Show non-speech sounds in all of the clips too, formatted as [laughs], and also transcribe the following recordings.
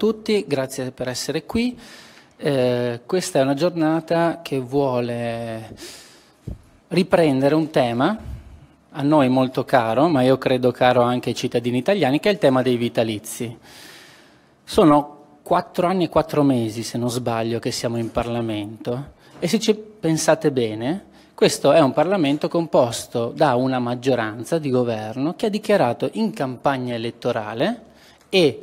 tutti, grazie per essere qui. Eh, questa è una giornata che vuole riprendere un tema a noi molto caro, ma io credo caro anche ai cittadini italiani, che è il tema dei vitalizi. Sono quattro anni e quattro mesi, se non sbaglio, che siamo in Parlamento e se ci pensate bene, questo è un Parlamento composto da una maggioranza di governo che ha dichiarato in campagna elettorale e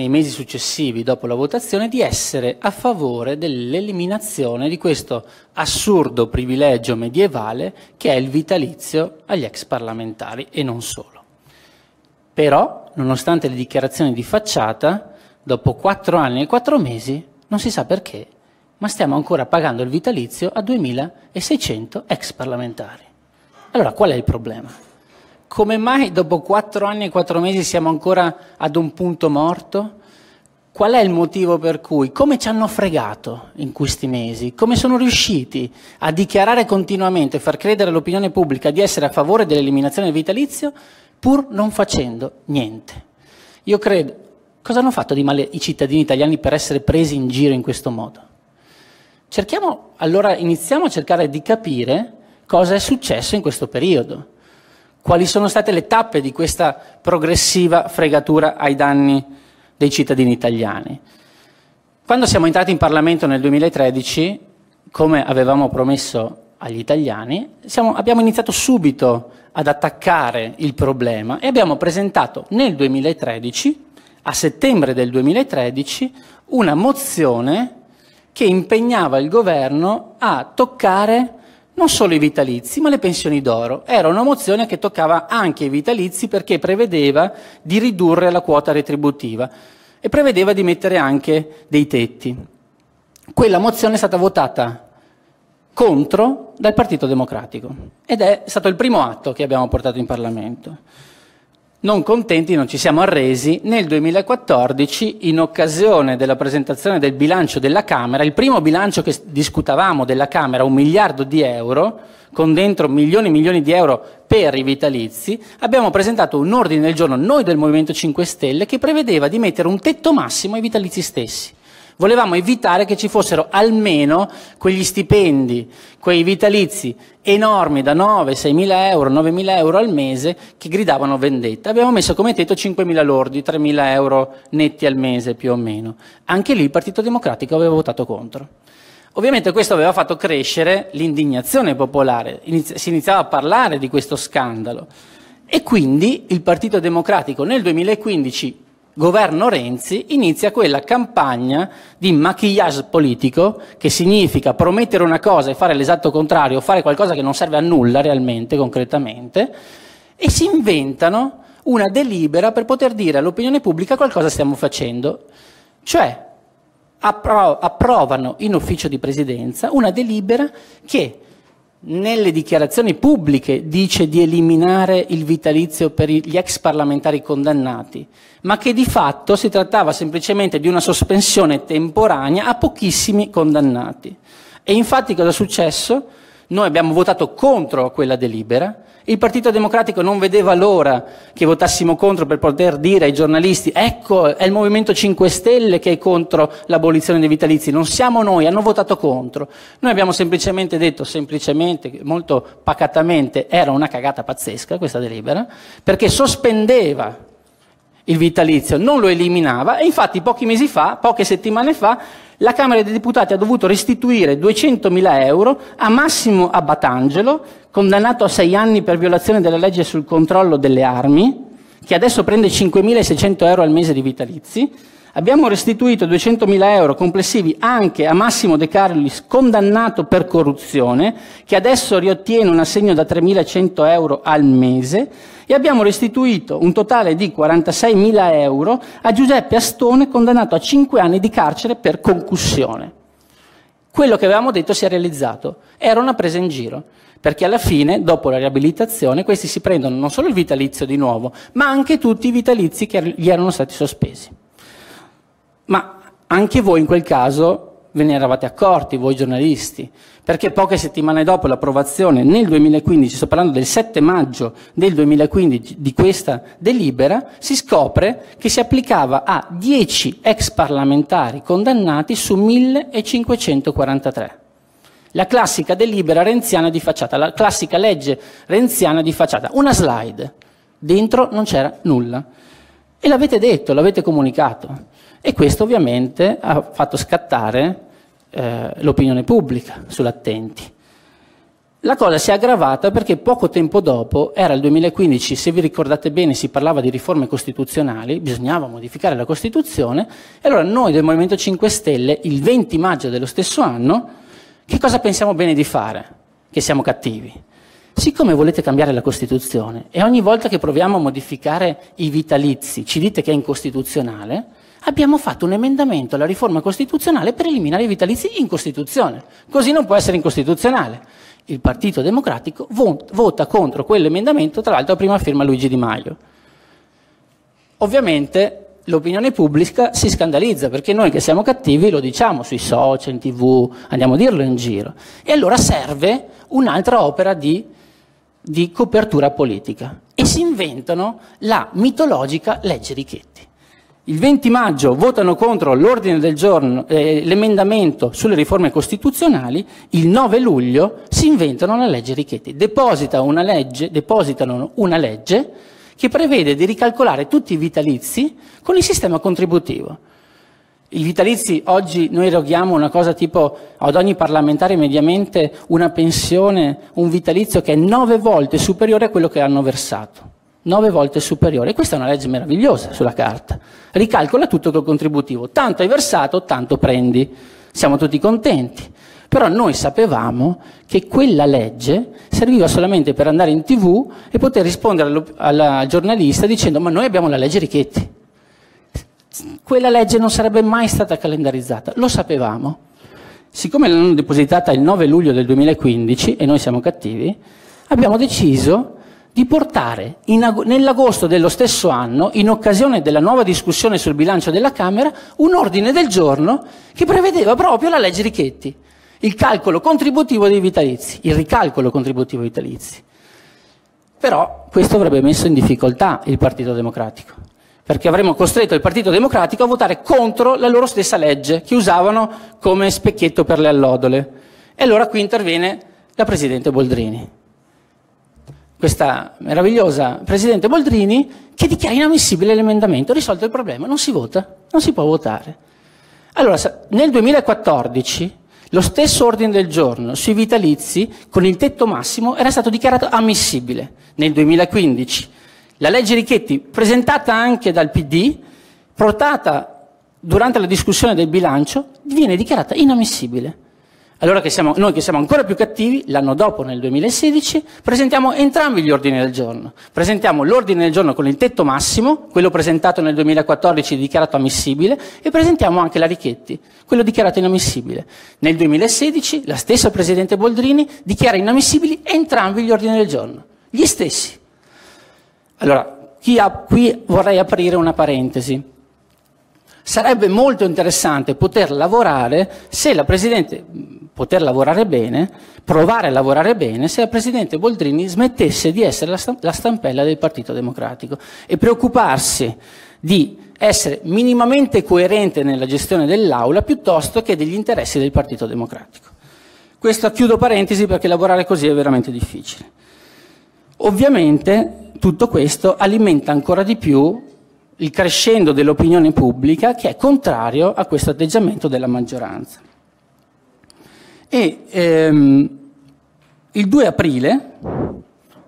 nei mesi successivi dopo la votazione di essere a favore dell'eliminazione di questo assurdo privilegio medievale che è il vitalizio agli ex parlamentari e non solo. Però, nonostante le dichiarazioni di facciata, dopo quattro anni e quattro mesi, non si sa perché, ma stiamo ancora pagando il vitalizio a 2600 ex parlamentari. Allora, qual è il problema? come mai dopo quattro anni e quattro mesi siamo ancora ad un punto morto? Qual è il motivo per cui? Come ci hanno fregato in questi mesi? Come sono riusciti a dichiarare continuamente, e far credere all'opinione pubblica di essere a favore dell'eliminazione del vitalizio, pur non facendo niente? Io credo, cosa hanno fatto di male i cittadini italiani per essere presi in giro in questo modo? Cerchiamo, allora iniziamo a cercare di capire cosa è successo in questo periodo quali sono state le tappe di questa progressiva fregatura ai danni dei cittadini italiani. Quando siamo entrati in Parlamento nel 2013, come avevamo promesso agli italiani, siamo, abbiamo iniziato subito ad attaccare il problema e abbiamo presentato nel 2013, a settembre del 2013, una mozione che impegnava il governo a toccare non solo i vitalizi, ma le pensioni d'oro. Era una mozione che toccava anche i vitalizi perché prevedeva di ridurre la quota retributiva e prevedeva di mettere anche dei tetti. Quella mozione è stata votata contro dal Partito Democratico ed è stato il primo atto che abbiamo portato in Parlamento. Non contenti, non ci siamo arresi, nel 2014, in occasione della presentazione del bilancio della Camera, il primo bilancio che discutavamo della Camera, un miliardo di euro, con dentro milioni e milioni di euro per i vitalizi, abbiamo presentato un ordine del giorno, noi del Movimento 5 Stelle, che prevedeva di mettere un tetto massimo ai vitalizi stessi. Volevamo evitare che ci fossero almeno quegli stipendi, quei vitalizi enormi da 9, 6 mila euro, 9 mila euro al mese che gridavano vendetta. Abbiamo messo come tetto 5 mila lordi, 3 mila euro netti al mese più o meno. Anche lì il Partito Democratico aveva votato contro. Ovviamente questo aveva fatto crescere l'indignazione popolare, Iniz si iniziava a parlare di questo scandalo e quindi il Partito Democratico nel 2015 governo Renzi inizia quella campagna di maquillage politico che significa promettere una cosa e fare l'esatto contrario, fare qualcosa che non serve a nulla realmente, concretamente, e si inventano una delibera per poter dire all'opinione pubblica qualcosa stiamo facendo. Cioè, appro approvano in ufficio di presidenza una delibera che nelle dichiarazioni pubbliche dice di eliminare il vitalizio per gli ex parlamentari condannati, ma che di fatto si trattava semplicemente di una sospensione temporanea a pochissimi condannati. E infatti cosa è successo? Noi abbiamo votato contro quella delibera. Il Partito Democratico non vedeva l'ora che votassimo contro per poter dire ai giornalisti ecco è il Movimento 5 Stelle che è contro l'abolizione dei vitalizi, non siamo noi, hanno votato contro. Noi abbiamo semplicemente detto, semplicemente, molto pacatamente, era una cagata pazzesca questa delibera, perché sospendeva il vitalizio, non lo eliminava e infatti pochi mesi fa, poche settimane fa, la Camera dei Deputati ha dovuto restituire 200.000 euro a Massimo Abatangelo, condannato a sei anni per violazione della legge sul controllo delle armi, che adesso prende 5.600 euro al mese di vitalizi. Abbiamo restituito 200.000 euro complessivi anche a Massimo De Carlis, condannato per corruzione, che adesso riottiene un assegno da 3.100 euro al mese e abbiamo restituito un totale di 46.000 euro a Giuseppe Astone condannato a 5 anni di carcere per concussione. Quello che avevamo detto si è realizzato, era una presa in giro, perché alla fine, dopo la riabilitazione, questi si prendono non solo il vitalizio di nuovo, ma anche tutti i vitalizi che gli erano stati sospesi. Ma anche voi in quel caso ve ne eravate accorti voi giornalisti, perché poche settimane dopo l'approvazione nel 2015, sto parlando del 7 maggio del 2015 di questa delibera, si scopre che si applicava a 10 ex parlamentari condannati su 1543. La classica delibera renziana di facciata, la classica legge renziana di facciata, una slide, dentro non c'era nulla. E l'avete detto, l'avete comunicato e questo ovviamente ha fatto scattare eh, l'opinione pubblica sull'attenti. La cosa si è aggravata perché poco tempo dopo, era il 2015, se vi ricordate bene si parlava di riforme costituzionali, bisognava modificare la Costituzione, e allora noi del Movimento 5 Stelle, il 20 maggio dello stesso anno, che cosa pensiamo bene di fare? Che siamo cattivi. Siccome volete cambiare la Costituzione e ogni volta che proviamo a modificare i vitalizi ci dite che è incostituzionale, abbiamo fatto un emendamento alla riforma costituzionale per eliminare i vitalizi in Costituzione. Così non può essere incostituzionale. Il Partito Democratico vota contro quell'emendamento, tra l'altro a prima firma Luigi Di Maio. Ovviamente l'opinione pubblica si scandalizza perché noi che siamo cattivi lo diciamo sui social, in tv, andiamo a dirlo in giro. E allora serve un'altra opera di, di copertura politica e si inventano la mitologica legge Richetti. Il 20 maggio votano contro l'ordine del giorno, eh, l'emendamento sulle riforme costituzionali, il 9 luglio si inventano la legge Richetti, Deposita una legge, depositano una legge che prevede di ricalcolare tutti i vitalizi con il sistema contributivo. I vitalizi oggi noi eroghiamo una cosa tipo ad ogni parlamentare mediamente una pensione, un vitalizio che è nove volte superiore a quello che hanno versato. 9 volte superiore. E questa è una legge meravigliosa sulla carta. Ricalcola tutto col contributivo. Tanto hai versato, tanto prendi. Siamo tutti contenti. Però noi sapevamo che quella legge serviva solamente per andare in tv e poter rispondere alla giornalista dicendo ma noi abbiamo la legge Richetti. Quella legge non sarebbe mai stata calendarizzata, lo sapevamo. Siccome l'hanno depositata il 9 luglio del 2015 e noi siamo cattivi, abbiamo deciso di portare ag- nell'agosto dello stesso anno, in occasione della nuova discussione sul bilancio della Camera, un ordine del giorno che prevedeva proprio la legge Richetti, il calcolo contributivo dei vitalizi, il ricalcolo contributivo dei vitalizi. Però questo avrebbe messo in difficoltà il Partito Democratico, perché avremmo costretto il Partito Democratico a votare contro la loro stessa legge che usavano come specchietto per le allodole. E allora qui interviene la Presidente Boldrini questa meravigliosa Presidente Boldrini, che dichiara inammissibile l'emendamento, risolto il problema, non si vota, non si può votare. Allora, nel 2014 lo stesso ordine del giorno sui vitalizi con il tetto massimo era stato dichiarato ammissibile nel 2015. La legge Richetti, presentata anche dal PD, portata durante la discussione del bilancio, viene dichiarata inammissibile. Allora che siamo, noi che siamo ancora più cattivi, l'anno dopo, nel 2016, presentiamo entrambi gli ordini del giorno. Presentiamo l'ordine del giorno con il tetto massimo, quello presentato nel 2014 dichiarato ammissibile, e presentiamo anche la Richetti, quello dichiarato inammissibile. Nel 2016 la stessa Presidente Boldrini dichiara inammissibili entrambi gli ordini del giorno, gli stessi. Allora, chi ha, qui vorrei aprire una parentesi. Sarebbe molto interessante poter lavorare se la Presidente poter lavorare bene, provare a lavorare bene, se la Presidente Boldrini smettesse di essere la stampella del Partito Democratico e preoccuparsi di essere minimamente coerente nella gestione dell'Aula piuttosto che degli interessi del Partito Democratico. Questo chiudo parentesi perché lavorare così è veramente difficile. Ovviamente tutto questo alimenta ancora di più il crescendo dell'opinione pubblica che è contrario a questo atteggiamento della maggioranza. E ehm, il 2 aprile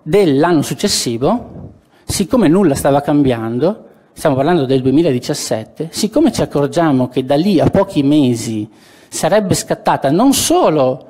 dell'anno successivo, siccome nulla stava cambiando, stiamo parlando del 2017, siccome ci accorgiamo che da lì a pochi mesi sarebbe scattata non solo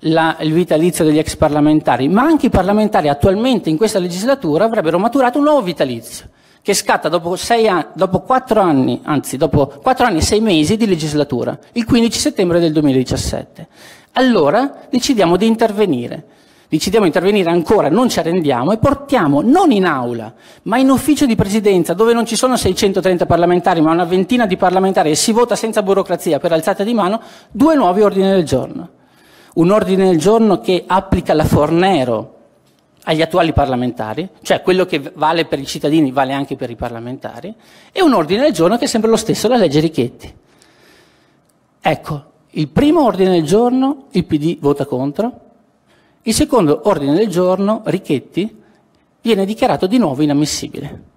la, il vitalizio degli ex parlamentari, ma anche i parlamentari attualmente in questa legislatura avrebbero maturato un nuovo vitalizio che scatta dopo, sei an- dopo 4 anni, anzi dopo 4 anni e 6 mesi di legislatura, il 15 settembre del 2017. Allora decidiamo di intervenire. Decidiamo di intervenire ancora, non ci arrendiamo e portiamo non in aula, ma in ufficio di presidenza, dove non ci sono 630 parlamentari, ma una ventina di parlamentari e si vota senza burocrazia per alzata di mano, due nuovi ordini del giorno. Un ordine del giorno che applica la Fornero, agli attuali parlamentari, cioè quello che vale per i cittadini vale anche per i parlamentari, e un ordine del giorno che è sempre lo stesso, la legge Richetti. Ecco, il primo ordine del giorno il PD vota contro, il secondo ordine del giorno, Richetti, viene dichiarato di nuovo inammissibile.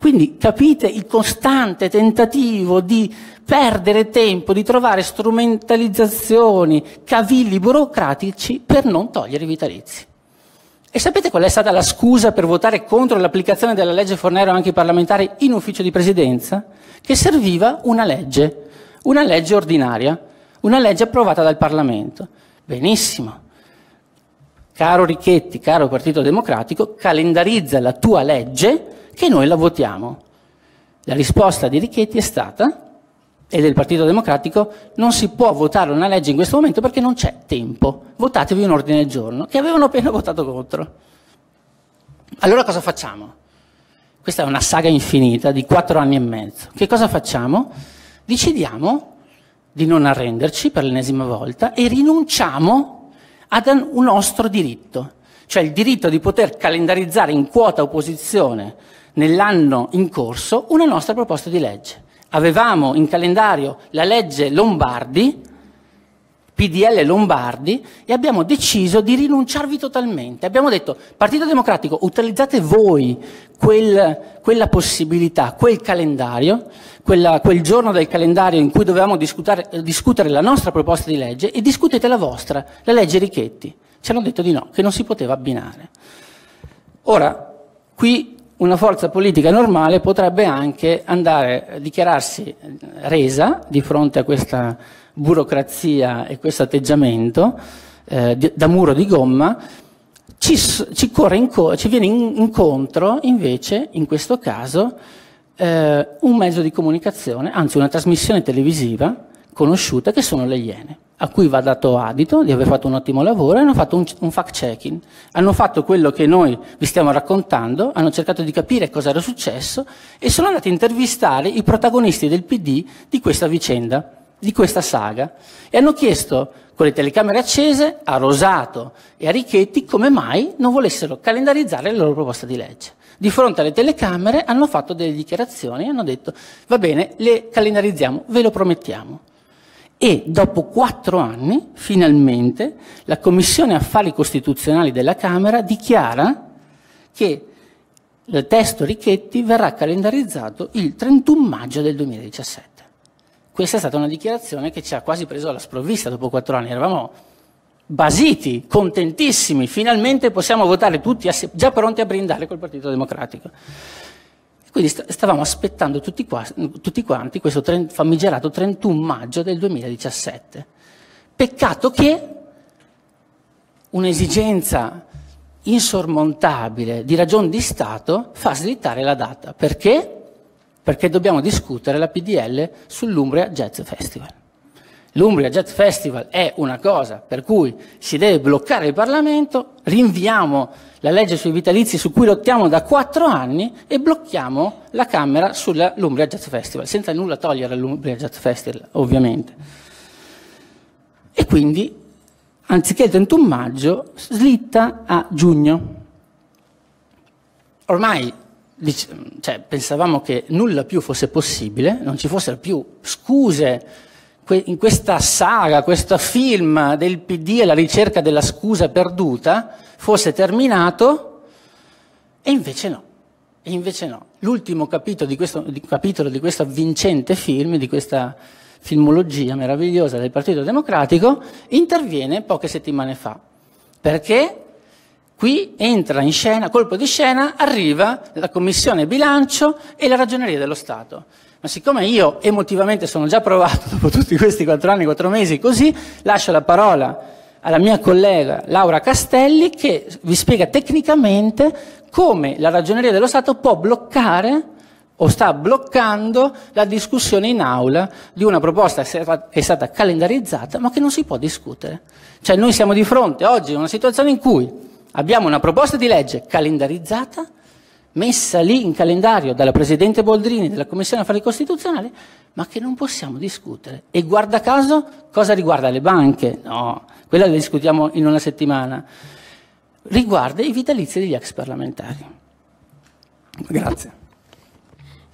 Quindi capite il costante tentativo di perdere tempo, di trovare strumentalizzazioni, cavilli burocratici per non togliere i vitalizi. E sapete qual è stata la scusa per votare contro l'applicazione della legge Fornero anche ai parlamentari in ufficio di presidenza? Che serviva una legge, una legge ordinaria, una legge approvata dal Parlamento. Benissimo. Caro Ricchetti, caro Partito Democratico, calendarizza la tua legge che noi la votiamo. La risposta di Ricchetti è stata e del Partito Democratico, non si può votare una legge in questo momento perché non c'è tempo. Votatevi un ordine del giorno, che avevano appena [laughs] votato contro. Allora cosa facciamo? Questa è una saga infinita di quattro anni e mezzo. Che cosa facciamo? Decidiamo di non arrenderci per l'ennesima volta e rinunciamo ad un nostro diritto, cioè il diritto di poter calendarizzare in quota opposizione nell'anno in corso una nostra proposta di legge avevamo in calendario la legge Lombardi, PDL Lombardi, e abbiamo deciso di rinunciarvi totalmente. Abbiamo detto, Partito Democratico, utilizzate voi quel, quella possibilità, quel calendario, quella, quel giorno del calendario in cui dovevamo discutere, discutere la nostra proposta di legge e discutete la vostra, la legge Richetti. Ci hanno detto di no, che non si poteva abbinare. Ora, qui una forza politica normale potrebbe anche andare a eh, dichiararsi eh, resa di fronte a questa burocrazia e questo atteggiamento eh, da muro di gomma, ci, ci, inco ci viene in, incontro invece, in questo caso, eh, un mezzo di comunicazione, anzi una trasmissione televisiva, conosciute che sono le Iene, a cui va dato adito di aver fatto un ottimo lavoro e hanno fatto un, un fact-checking. Hanno fatto quello che noi vi stiamo raccontando, hanno cercato di capire cosa era successo e sono andati a intervistare i protagonisti del PD di questa vicenda, di questa saga, e hanno chiesto con le telecamere accese a Rosato e a Richetti come mai non volessero calendarizzare la loro proposta di legge. Di fronte alle telecamere hanno fatto delle dichiarazioni e hanno detto va bene, le calendarizziamo, ve lo promettiamo e dopo quattro anni, finalmente, la Commissione Affari Costituzionali della Camera dichiara che il testo Richetti verrà calendarizzato il 31 maggio del 2017. Questa è stata una dichiarazione che ci ha quasi preso alla sprovvista dopo quattro anni. Eravamo basiti, contentissimi, finalmente possiamo votare tutti, già pronti a brindare col Partito Democratico. Quindi stavamo aspettando tutti, qua, tutti quanti questo tre, famigerato 31 maggio del 2017. Peccato che un'esigenza insormontabile di ragion di Stato fa slittare la data. Perché? Perché dobbiamo discutere la PDL sull'Umbria Jazz Festival l'Umbria Jazz Festival è una cosa per cui si deve bloccare il Parlamento, rinviamo la legge sui vitalizi su cui lottiamo da quattro anni e blocchiamo la Camera sull'Umbria Jazz Festival, senza nulla togliere all'Umbria Jazz Festival, ovviamente. E quindi, anziché il 31 maggio, slitta a giugno. Ormai cioè, pensavamo che nulla più fosse possibile, non ci fossero più scuse in questa saga, questo film del PD alla ricerca della scusa perduta fosse terminato e invece no. E invece no. L'ultimo capitolo di, questo, di, capitolo di questo vincente film, di questa filmologia meravigliosa del Partito Democratico, interviene poche settimane fa. Perché qui entra in scena, colpo di scena, arriva la Commissione Bilancio e la Ragioneria dello Stato ma siccome io emotivamente sono già provato [laughs] dopo tutti questi quattro anni, quattro mesi così, lascio la parola alla mia collega Laura Castelli che vi spiega tecnicamente come la ragioneria dello Stato può bloccare o sta bloccando la discussione in aula di una proposta che è stata calendarizzata ma che non si può discutere. Cioè noi siamo di fronte oggi a una situazione in cui abbiamo una proposta di legge calendarizzata messa lì in calendario dalla Presidente Boldrini della Commissione Affari Costituzionali, ma che non possiamo discutere. E guarda caso, cosa riguarda le banche? No, quella la discutiamo in una settimana. Riguarda i vitalizi degli ex parlamentari. Grazie.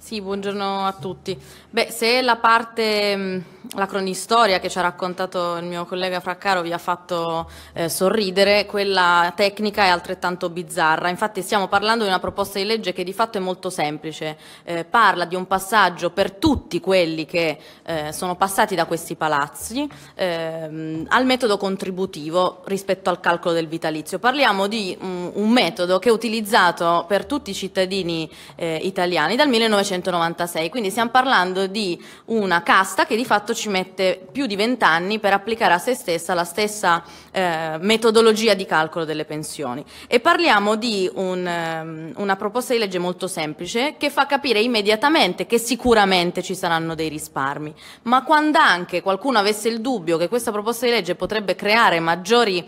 Sì, buongiorno a tutti. Beh, se la parte, mm, la cronistoria che ci ha raccontato il mio collega Fraccaro vi ha fatto eh, sorridere, quella tecnica è altrettanto bizzarra. Infatti stiamo parlando di una proposta di legge che di fatto è molto semplice. Eh, parla di un passaggio per tutti quelli che eh, sono passati da questi palazzi ehm, al metodo contributivo rispetto al calcolo del vitalizio. Parliamo di un, mm, un metodo che è utilizzato per tutti i cittadini eh, italiani dal 1900 1996, quindi stiamo parlando di una casta che di fatto ci mette più di vent'anni per applicare a se stessa la stessa eh, metodologia di calcolo delle pensioni. E parliamo di un, ehm, una proposta di legge molto semplice che fa capire immediatamente che sicuramente ci saranno dei risparmi, ma quando anche qualcuno avesse il dubbio che questa proposta di legge potrebbe creare maggiori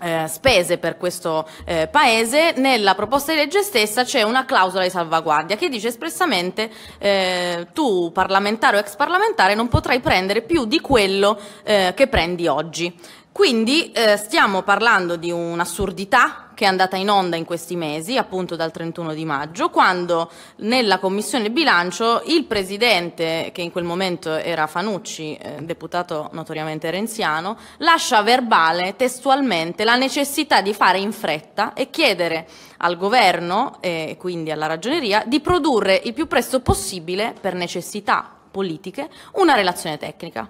eh, spese per questo eh, paese, nella proposta di legge stessa c'è una clausola di salvaguardia che dice espressamente eh, tu parlamentare o ex parlamentare non potrai prendere più di quello eh, che prendi oggi. Quindi eh, stiamo parlando di un'assurdità che è andata in onda in questi mesi, appunto dal 31 di maggio, quando nella Commissione Bilancio il Presidente, che in quel momento era Fanucci, eh, deputato notoriamente renziano, lascia verbale testualmente la necessità di fare in fretta e chiedere al governo e quindi alla ragioneria di produrre il più presto possibile, per necessità politiche, una relazione tecnica.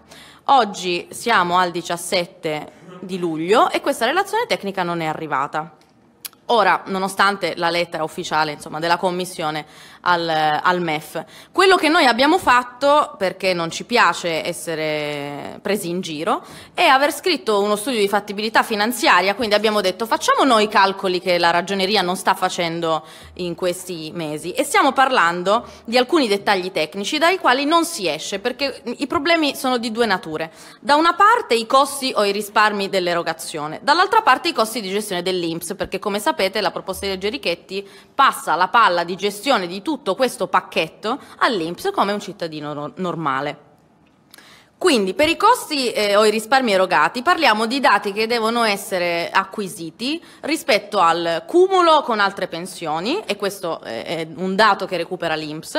Oggi siamo al 17 di luglio e questa relazione tecnica non è arrivata. Ora, nonostante la lettera ufficiale insomma, della Commissione al, al, MEF, quello che noi abbiamo fatto, perché non ci piace essere presi in giro, è aver scritto uno studio di fattibilità finanziaria, quindi abbiamo detto facciamo noi i calcoli che la ragioneria non sta facendo in questi mesi e stiamo parlando di alcuni dettagli tecnici dai quali non si esce perché i problemi sono di due nature. Da una parte i costi o i risparmi dell'erogazione, dall'altra parte i costi di gestione dell'Inps perché come sapete sapete la proposta di legge Richetti passa la palla di gestione di tutto questo pacchetto all'Inps come un cittadino no normale. Quindi per i costi eh, o i risparmi erogati parliamo di dati che devono essere acquisiti rispetto al cumulo con altre pensioni, e questo eh, è un dato che recupera l'Inps,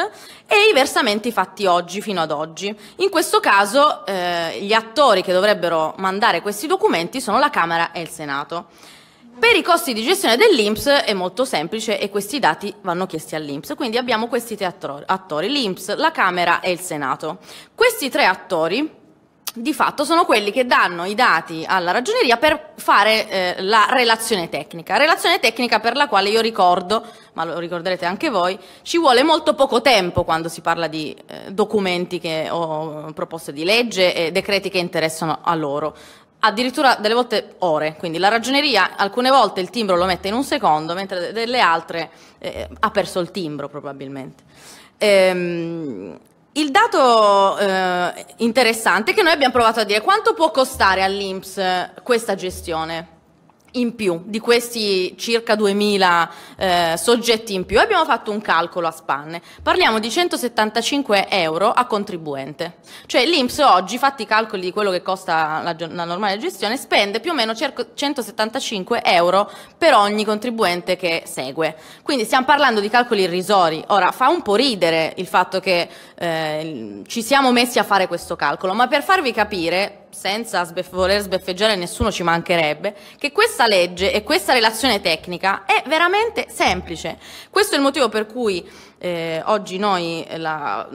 e i versamenti fatti oggi fino ad oggi. In questo caso eh, gli attori che dovrebbero mandare questi documenti sono la Camera e il Senato. Per i costi di gestione dell'Inps è molto semplice e questi dati vanno chiesti all'Inps, quindi abbiamo questi tre attori, l'Inps, la Camera e il Senato. Questi tre attori di fatto sono quelli che danno i dati alla ragioneria per fare eh, la relazione tecnica, relazione tecnica per la quale io ricordo, ma lo ricorderete anche voi, ci vuole molto poco tempo quando si parla di eh, documenti che, o proposte di legge e decreti che interessano a loro addirittura delle volte ore, quindi la ragioneria alcune volte il timbro lo mette in un secondo, mentre delle altre eh, ha perso il timbro probabilmente. Ehm, il dato eh, interessante è che noi abbiamo provato a dire quanto può costare all'Inps eh, questa gestione in più di questi circa 2000 eh, soggetti in più. Abbiamo fatto un calcolo a spanne. Parliamo di 175 euro a contribuente. Cioè l'Inps oggi, fatti i calcoli di quello che costa la, la normale gestione, spende più o meno 175 euro per ogni contribuente che segue. Quindi stiamo parlando di calcoli irrisori. Ora fa un po' ridere il fatto che eh, ci siamo messi a fare questo calcolo, ma per farvi capire senza sbeff- voler sbeffeggiare nessuno ci mancherebbe, che questa legge e questa relazione tecnica è veramente semplice. Questo è il motivo per cui eh, oggi noi la,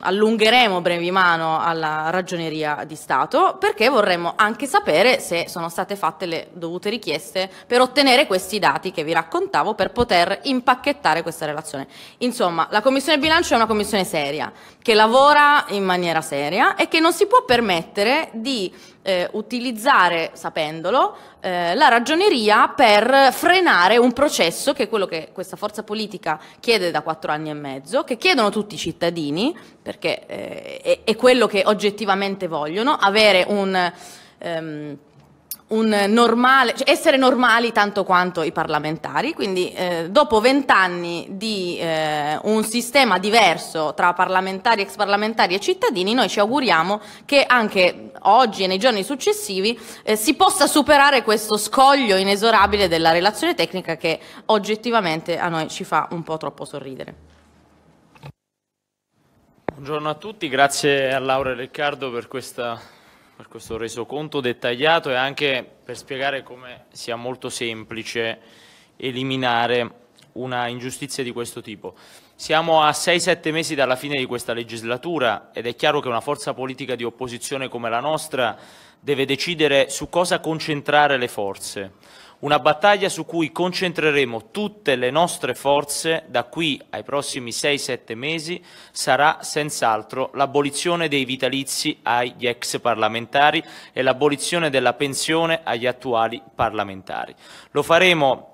allungheremo brevi mano alla ragioneria di Stato perché vorremmo anche sapere se sono state fatte le dovute richieste per ottenere questi dati che vi raccontavo per poter impacchettare questa relazione. Insomma, la Commissione Bilancio è una commissione seria, che lavora in maniera seria e che non si può permettere di eh, utilizzare, sapendolo, eh, la ragioneria per frenare un processo che è quello che questa forza politica chiede da quattro anni e mezzo, che chiedono tutti i cittadini, perché eh, è, è, quello che oggettivamente vogliono, avere un... Ehm, Normale, cioè essere normali tanto quanto i parlamentari, quindi eh, dopo vent'anni di eh, un sistema diverso tra parlamentari, ex parlamentari e cittadini, noi ci auguriamo che anche oggi e nei giorni successivi eh, si possa superare questo scoglio inesorabile della relazione tecnica che oggettivamente a noi ci fa un po' troppo sorridere. Buongiorno a tutti, grazie a Laura e Riccardo per questa per questo resoconto dettagliato e anche per spiegare come sia molto semplice eliminare una ingiustizia di questo tipo. Siamo a 6-7 mesi dalla fine di questa legislatura ed è chiaro che una forza politica di opposizione come la nostra deve decidere su cosa concentrare le forze. Una battaglia su cui concentreremo tutte le nostre forze da qui ai prossimi 6-7 mesi sarà senz'altro l'abolizione dei vitalizi agli ex parlamentari e l'abolizione della pensione agli attuali parlamentari. Lo faremo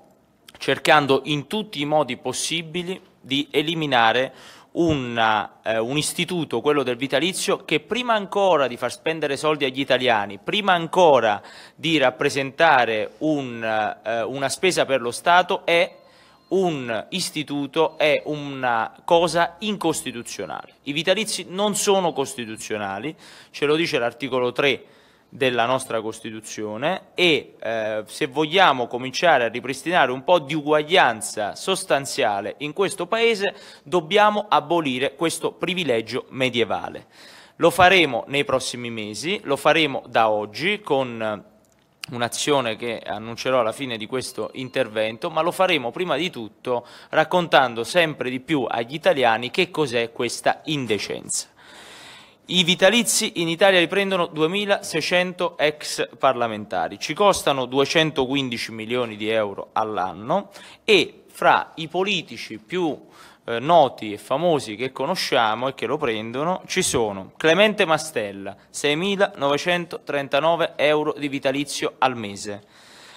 cercando in tutti i modi possibili di eliminare una, eh, un istituto, quello del vitalizio, che prima ancora di far spendere soldi agli italiani, prima ancora di rappresentare un, eh, una spesa per lo Stato, è un istituto è una cosa incostituzionale. I vitalizi non sono costituzionali, ce lo dice l'articolo 3 della nostra Costituzione e eh, se vogliamo cominciare a ripristinare un po' di uguaglianza sostanziale in questo Paese dobbiamo abolire questo privilegio medievale. Lo faremo nei prossimi mesi, lo faremo da oggi con un'azione che annuncerò alla fine di questo intervento, ma lo faremo prima di tutto raccontando sempre di più agli italiani che cos'è questa indecenza. I vitalizi in Italia riprendono 2.600 ex parlamentari, ci costano 215 milioni di euro all'anno e fra i politici più eh, noti e famosi che conosciamo e che lo prendono ci sono Clemente Mastella, 6.939 euro di vitalizio al mese,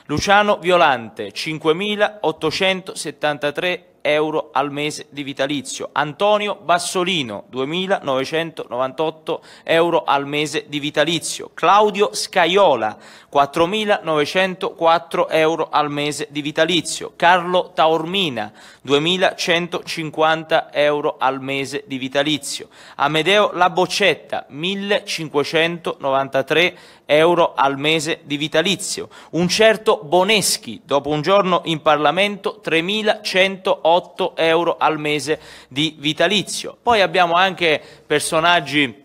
Luciano Violante, 5.873 euro euro al mese di vitalizio. Antonio Bassolino, 2.998 euro al mese di vitalizio. Claudio Scaiola, 4.904 euro al mese di vitalizio. Carlo Taormina, 2.150 euro al mese di vitalizio. Amedeo La Boccetta, 1.593 euro euro al mese di vitalizio. Un certo Boneschi, dopo un giorno in Parlamento, 3.108 euro al mese di vitalizio. Poi abbiamo anche personaggi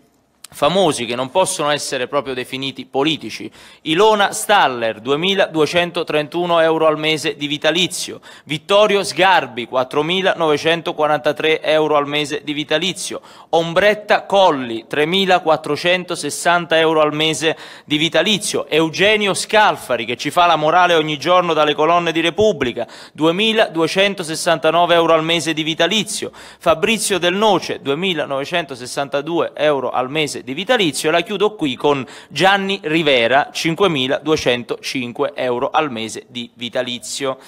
famosi che non possono essere proprio definiti politici. Ilona Staller, 2.231 euro al mese di vitalizio. Vittorio Sgarbi, 4.943 euro al mese di vitalizio. Ombretta Colli, 3.460 euro al mese di vitalizio. Eugenio Scalfari, che ci fa la morale ogni giorno dalle colonne di Repubblica, 2.269 euro al mese di vitalizio. Fabrizio Del Noce, 2.962 euro al mese mese di vitalizio. La chiudo qui con Gianni Rivera, 5.205 euro al mese di vitalizio.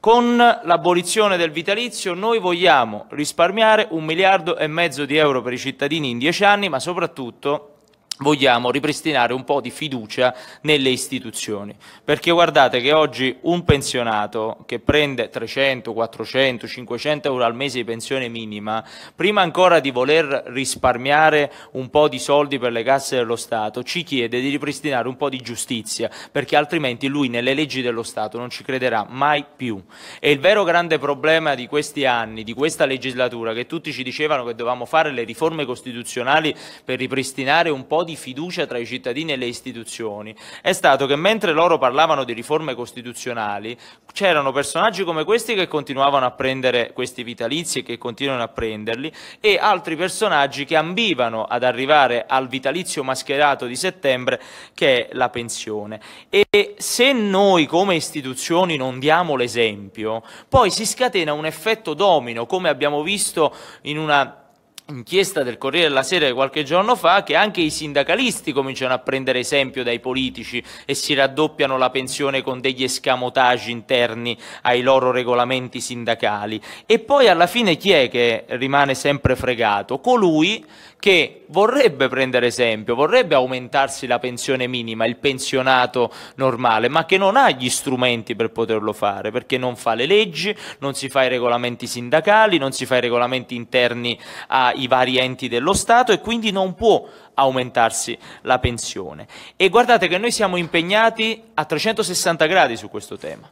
Con l'abolizione del vitalizio noi vogliamo risparmiare un miliardo e mezzo di euro per i cittadini in dieci anni, ma soprattutto vogliamo ripristinare un po' di fiducia nelle istituzioni, perché guardate che oggi un pensionato che prende 300, 400, 500 euro al mese di pensione minima, prima ancora di voler risparmiare un po' di soldi per le casse dello Stato, ci chiede di ripristinare un po' di giustizia, perché altrimenti lui nelle leggi dello Stato non ci crederà mai più. E il vero grande problema di questi anni, di questa legislatura, che tutti ci dicevano che dovevamo fare le riforme costituzionali per ripristinare un po' di fiducia tra i cittadini e le istituzioni è stato che mentre loro parlavano di riforme costituzionali c'erano personaggi come questi che continuavano a prendere questi vitalizi e che continuano a prenderli e altri personaggi che ambivano ad arrivare al vitalizio mascherato di settembre che è la pensione. E se noi come istituzioni non diamo l'esempio, poi si scatena un effetto domino, come abbiamo visto in una inchiesta del Corriere della Sera di qualche giorno fa che anche i sindacalisti cominciano a prendere esempio dai politici e si raddoppiano la pensione con degli escamotaggi interni ai loro regolamenti sindacali. E poi alla fine chi è che rimane sempre fregato? Colui che vorrebbe prendere esempio, vorrebbe aumentarsi la pensione minima, il pensionato normale, ma che non ha gli strumenti per poterlo fare, perché non fa le leggi, non si fa i regolamenti sindacali, non si fa i regolamenti interni ai vari enti dello Stato e quindi non può aumentarsi la pensione. E guardate che noi siamo impegnati a 360 gradi su questo tema.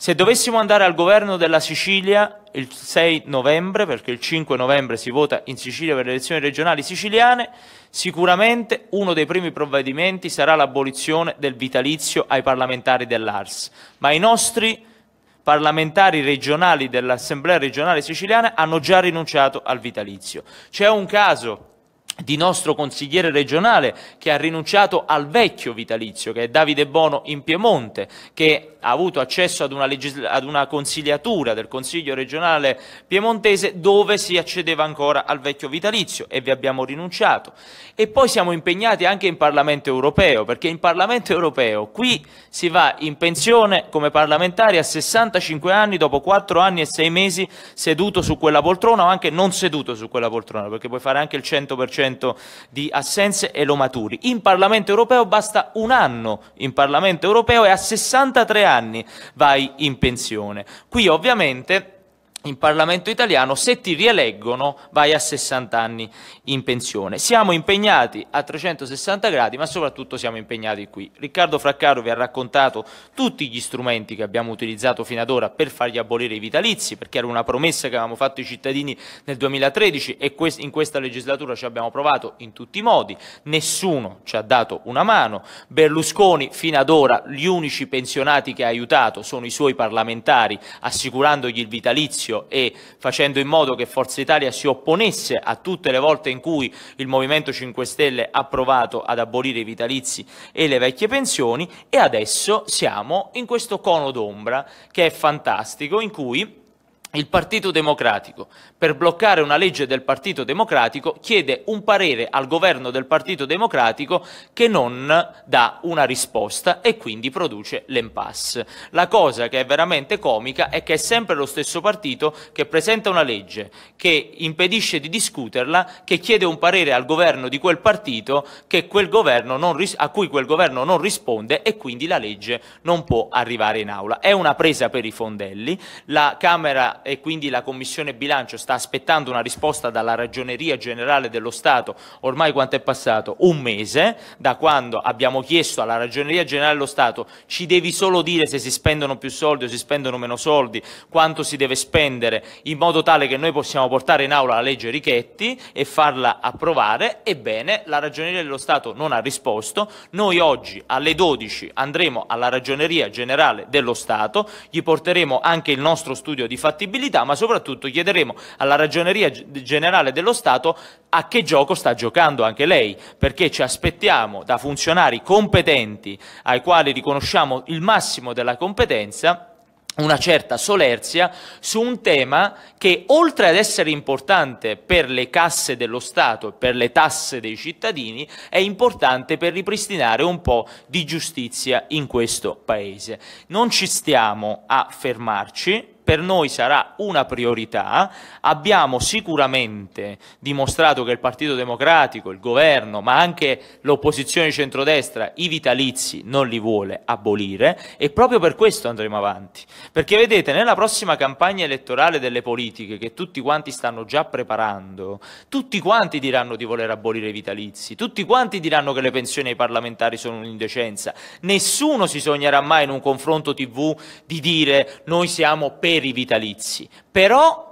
Se dovessimo andare al governo della Sicilia il 6 novembre, perché il 5 novembre si vota in Sicilia per le elezioni regionali siciliane, sicuramente uno dei primi provvedimenti sarà l'abolizione del vitalizio ai parlamentari dell'ARS, ma i nostri parlamentari regionali dell'Assemblea regionale siciliana hanno già rinunciato al vitalizio. C'è un caso di nostro consigliere regionale che ha rinunciato al vecchio vitalizio, che è Davide Bono in Piemonte, che ha avuto accesso ad una, ad una, consigliatura del Consiglio regionale piemontese dove si accedeva ancora al vecchio vitalizio e vi abbiamo rinunciato. E poi siamo impegnati anche in Parlamento europeo, perché in Parlamento europeo qui si va in pensione come parlamentari a 65 anni dopo 4 anni e 6 mesi seduto su quella poltrona o anche non seduto su quella poltrona, perché puoi fare anche il 100% 40% di assenze e lo maturi. In Parlamento europeo basta un anno in Parlamento europeo e a 63 anni vai in pensione. Qui ovviamente in Parlamento italiano, se ti rieleggono vai a 60 anni in pensione. Siamo impegnati a 360 gradi, ma soprattutto siamo impegnati qui. Riccardo Fraccaro vi ha raccontato tutti gli strumenti che abbiamo utilizzato fino ad ora per fargli abolire i vitalizi, perché era una promessa che avevamo fatto ai cittadini nel 2013 e in questa legislatura ci abbiamo provato in tutti i modi. Nessuno ci ha dato una mano. Berlusconi fino ad ora gli unici pensionati che ha aiutato sono i suoi parlamentari assicurandogli il vitalizio e facendo in modo che Forza Italia si opponesse a tutte le volte in cui il Movimento 5 Stelle ha provato ad abolire i vitalizi e le vecchie pensioni e adesso siamo in questo cono d'ombra che è fantastico in cui il Partito Democratico, per bloccare una legge del Partito Democratico, chiede un parere al governo del Partito Democratico che non dà una risposta e quindi produce l'impasse. La cosa che è veramente comica è che è sempre lo stesso partito che presenta una legge, che impedisce di discuterla, che chiede un parere al governo di quel partito quel ris- a cui quel governo non risponde e quindi la legge non può arrivare in aula. È una presa per i fondelli. La Camera e quindi la Commissione bilancio sta aspettando una risposta dalla Ragioneria Generale dello Stato, ormai quanto è passato? Un mese, da quando abbiamo chiesto alla Ragioneria Generale dello Stato ci devi solo dire se si spendono più soldi o si spendono meno soldi, quanto si deve spendere, in modo tale che noi possiamo portare in aula la legge Richetti e farla approvare, ebbene la Ragioneria dello Stato non ha risposto, noi oggi alle 12 andremo alla Ragioneria Generale dello Stato, gli porteremo anche il nostro studio di fattibilità disponibilità, ma soprattutto chiederemo alla Ragioneria Generale dello Stato a che gioco sta giocando anche lei, perché ci aspettiamo da funzionari competenti ai quali riconosciamo il massimo della competenza una certa solerzia su un tema che oltre ad essere importante per le casse dello Stato e per le tasse dei cittadini è importante per ripristinare un po' di giustizia in questo Paese. Non ci stiamo a fermarci, per noi sarà una priorità, abbiamo sicuramente dimostrato che il Partito Democratico, il governo, ma anche l'opposizione centrodestra i vitalizi non li vuole abolire e proprio per questo andremo avanti, perché vedete nella prossima campagna elettorale delle politiche che tutti quanti stanno già preparando, tutti quanti diranno di voler abolire i vitalizi, tutti quanti diranno che le pensioni ai parlamentari sono un'indecenza, nessuno si sognerà mai in un confronto tv di dire noi siamo per eri vitalizi, però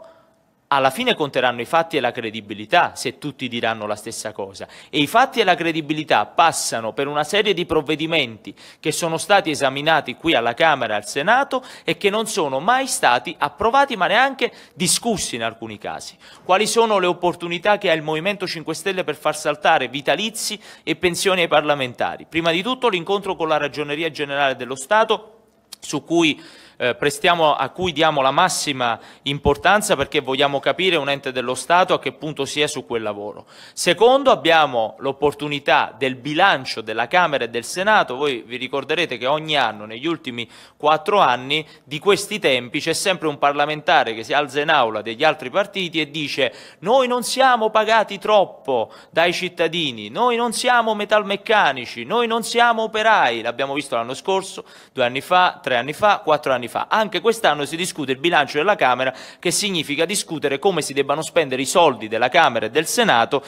alla fine conteranno i fatti e la credibilità se tutti diranno la stessa cosa e i fatti e la credibilità passano per una serie di provvedimenti che sono stati esaminati qui alla Camera e al Senato e che non sono mai stati approvati ma neanche discussi in alcuni casi. Quali sono le opportunità che ha il Movimento 5 Stelle per far saltare vitalizi e pensioni ai parlamentari? Prima di tutto l'incontro con la Ragioneria Generale dello Stato su cui eh, prestiamo, a cui diamo la massima importanza perché vogliamo capire un ente dello Stato a che punto si è su quel lavoro. Secondo, abbiamo l'opportunità del bilancio della Camera e del Senato, voi vi ricorderete che ogni anno, negli ultimi quattro anni, di questi tempi c'è sempre un parlamentare che si alza in aula degli altri partiti e dice noi non siamo pagati troppo dai cittadini, noi non siamo metalmeccanici, noi non siamo operai, l'abbiamo visto l'anno scorso, due anni fa, tre anni fa, quattro anni fa anni fa. Anche quest'anno si discute il bilancio della Camera, che significa discutere come si debbano spendere i soldi della Camera e del Senato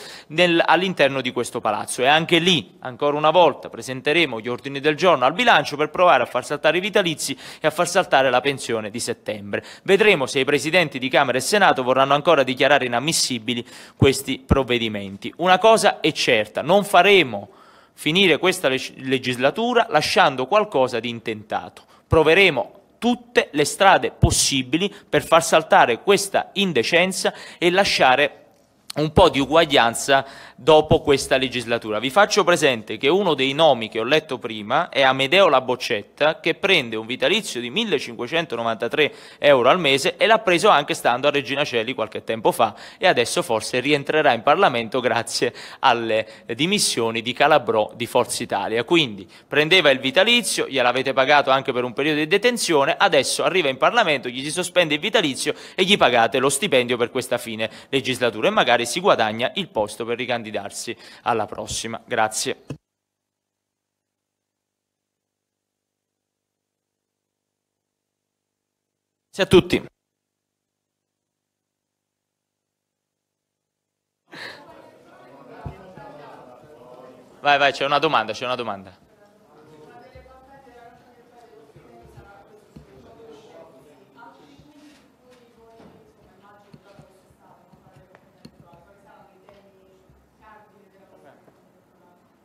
all'interno di questo palazzo. E anche lì, ancora una volta, presenteremo gli ordini del giorno al bilancio per provare a far saltare i vitalizi e a far saltare la pensione di settembre. Vedremo se i presidenti di Camera e Senato vorranno ancora dichiarare inammissibili questi provvedimenti. Una cosa è certa, non faremo finire questa legislatura lasciando qualcosa di intentato. Proveremo tutte le strade possibili per far saltare questa indecenza e lasciare un po' di uguaglianza dopo questa legislatura. Vi faccio presente che uno dei nomi che ho letto prima è Amedeo La Boccetta che prende un vitalizio di 1593 euro al mese e l'ha preso anche stando a Regina Celi qualche tempo fa e adesso forse rientrerà in Parlamento grazie alle dimissioni di Calabrò di Forza Italia. Quindi prendeva il vitalizio, gliel'avete pagato anche per un periodo di detenzione, adesso arriva in Parlamento, gli si sospende il vitalizio e gli pagate lo stipendio per questa fine legislatura e magari si guadagna il posto per ricandidarsi alla prossima. Grazie. Grazie a tutti. Vai, vai, c'è una domanda, c'è una domanda.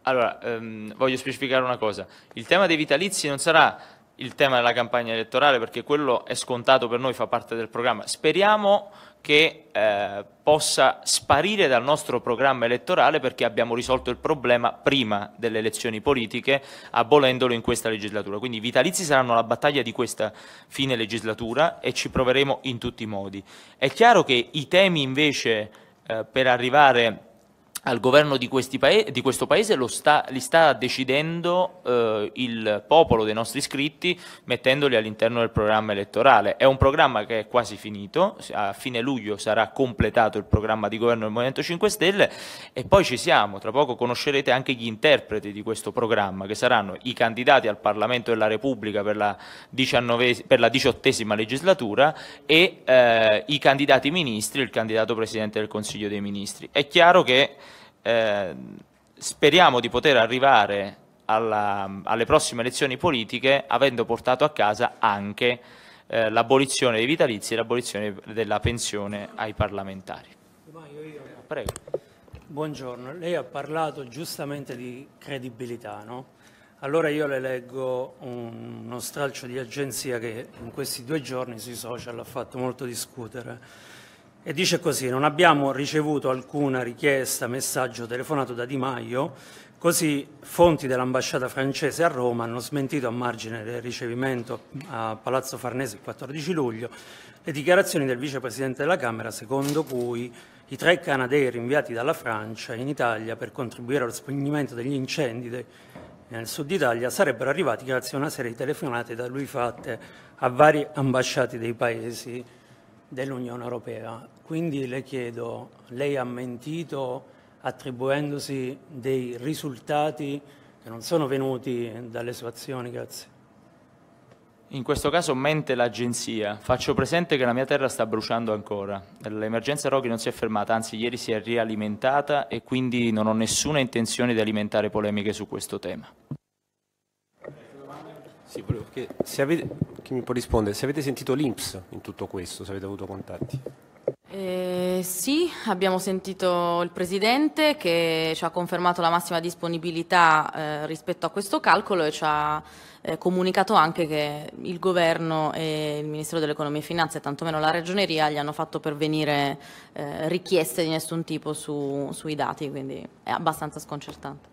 Allora, ehm, voglio specificare una cosa. Il tema dei vitalizi non sarà il tema della campagna elettorale perché quello è scontato per noi, fa parte del programma. Speriamo che eh, possa sparire dal nostro programma elettorale perché abbiamo risolto il problema prima delle elezioni politiche abolendolo in questa legislatura. Quindi i vitalizi saranno la battaglia di questa fine legislatura e ci proveremo in tutti i modi. È chiaro che i temi invece eh, per arrivare al governo di, paese, di questo paese sta, li sta decidendo eh, il popolo dei nostri iscritti mettendoli all'interno del programma elettorale. È un programma che è quasi finito, a fine luglio sarà completato il programma di governo del Movimento 5 Stelle e poi ci siamo, tra poco conoscerete anche gli interpreti di questo programma che saranno i candidati al Parlamento della Repubblica per la, per la diciottesima legislatura e eh, i candidati ministri, il candidato Presidente del Consiglio dei Ministri. È chiaro che Ehm, speriamo di poter arrivare alla, alle prossime elezioni politiche avendo portato a casa anche eh, l'abolizione dei vitalizi e l'abolizione della pensione ai parlamentari. Prego. Buongiorno, lei ha parlato giustamente di credibilità, no? Allora io le leggo uno stralcio di agenzia che in questi due giorni sui social ha fatto molto discutere e dice così, non abbiamo ricevuto alcuna richiesta, messaggio telefonato da Di Maio, così fonti dell'ambasciata francese a Roma hanno smentito a margine del ricevimento a Palazzo Farnese il 14 luglio le dichiarazioni del vicepresidente della Camera secondo cui i tre canadei rinviati dalla Francia in Italia per contribuire allo spegnimento degli incendi nel sud Italia sarebbero arrivati grazie a una serie di telefonate da lui fatte a vari ambasciati dei paesi dell'Unione Europea. Quindi le chiedo, lei ha mentito attribuendosi dei risultati che non sono venuti dalle sue azioni, grazie. In questo caso mente l'agenzia. Faccio presente che la mia terra sta bruciando ancora. L'emergenza roghi non si è fermata, anzi ieri si è rialimentata e quindi non ho nessuna intenzione di alimentare polemiche su questo tema. Sì, che, se avete, chi mi può rispondere? Se avete sentito l'Inps in tutto questo, se avete avuto contatti? Eh, sì, abbiamo sentito il Presidente che ci ha confermato la massima disponibilità eh, rispetto a questo calcolo e ci ha eh, comunicato anche che il Governo e il Ministro dell'Economia e Finanze, tantomeno la Ragioneria, gli hanno fatto pervenire eh, richieste di nessun tipo su, sui dati, quindi è abbastanza sconcertante.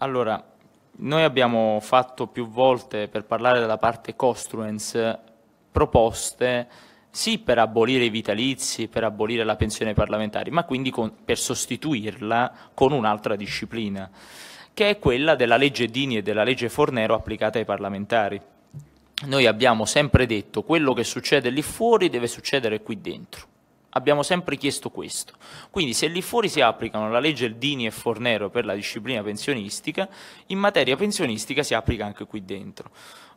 Allora, noi abbiamo fatto più volte per parlare della parte construence proposte sì per abolire i vitalizi, per abolire la pensione parlamentare, ma quindi con, per sostituirla con un'altra disciplina, che è quella della legge Dini e della legge Fornero applicata ai parlamentari. Noi abbiamo sempre detto quello che succede lì fuori deve succedere qui dentro abbiamo sempre chiesto questo. Quindi se lì fuori si applicano la legge Dini e Fornero per la disciplina pensionistica, in materia pensionistica si applica anche qui dentro.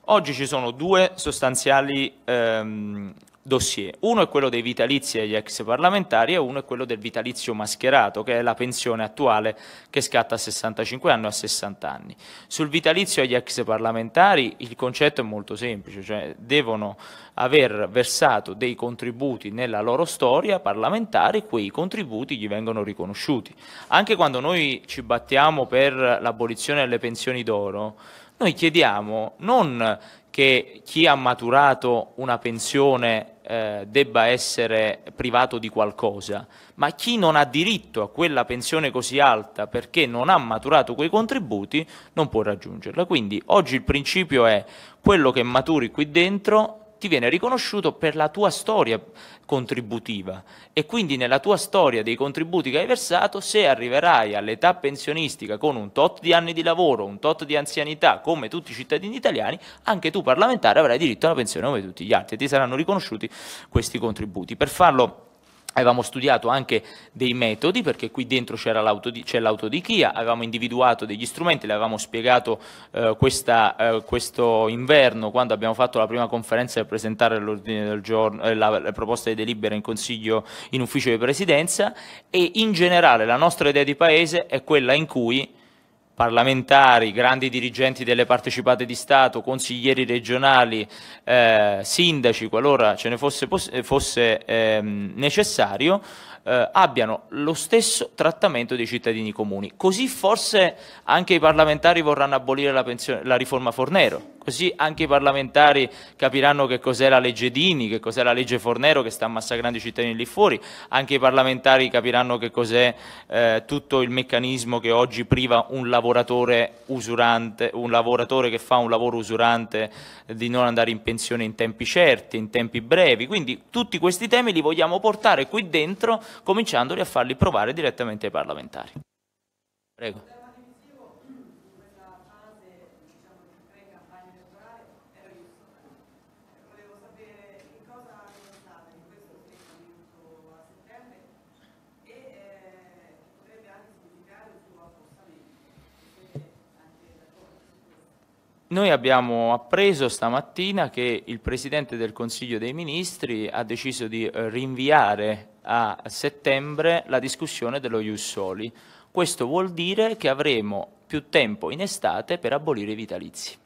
Oggi ci sono due sostanziali ehm, dossier. Uno è quello dei vitalizi agli ex parlamentari e uno è quello del vitalizio mascherato, che è la pensione attuale che scatta a 65 anni o a 60 anni. Sul vitalizio agli ex parlamentari il concetto è molto semplice, cioè devono aver versato dei contributi nella loro storia parlamentare, e quei contributi gli vengono riconosciuti. Anche quando noi ci battiamo per l'abolizione delle pensioni d'oro, noi chiediamo non che chi ha maturato una pensione eh, debba essere privato di qualcosa, ma chi non ha diritto a quella pensione così alta perché non ha maturato quei contributi non può raggiungerla. Quindi oggi il principio è quello che maturi qui dentro ti viene riconosciuto per la tua storia contributiva e quindi nella tua storia dei contributi che hai versato, se arriverai all'età pensionistica con un tot di anni di lavoro, un tot di anzianità, come tutti i cittadini italiani, anche tu parlamentare avrai diritto alla pensione come tutti gli altri e ti saranno riconosciuti questi contributi. Per farlo Avevamo studiato anche dei metodi, perché qui dentro c'era l'auto di, di, Kia, avevamo individuato degli strumenti, l'avevamo spiegato eh, questa, eh, questo inverno quando abbiamo fatto la prima conferenza per presentare giorno, eh, la, la, proposta di delibera in Consiglio in Ufficio di Presidenza e in generale la nostra idea di Paese è quella in cui parlamentari, grandi dirigenti delle partecipate di Stato, consiglieri regionali, eh, sindaci, qualora ce ne fosse, fosse ehm, necessario, eh, abbiano lo stesso trattamento dei cittadini comuni. Così forse anche i parlamentari vorranno abolire la, pensione, la riforma Fornero, così anche i parlamentari capiranno che cos'è la legge Dini, che cos'è la legge Fornero che sta massacrando i cittadini lì fuori, anche i parlamentari capiranno che cos'è eh, tutto il meccanismo che oggi priva un lavoratore usurante, un lavoratore che fa un lavoro usurante di non andare in pensione in tempi certi, in tempi brevi, quindi tutti questi temi li vogliamo portare qui dentro cominciandoli a farli provare direttamente ai parlamentari. Prego. Noi abbiamo appreso stamattina che il Presidente del Consiglio dei Ministri ha deciso di eh, rinviare a settembre la discussione dello Iussoli. Questo vuol dire che avremo più tempo in estate per abolire i vitalizi.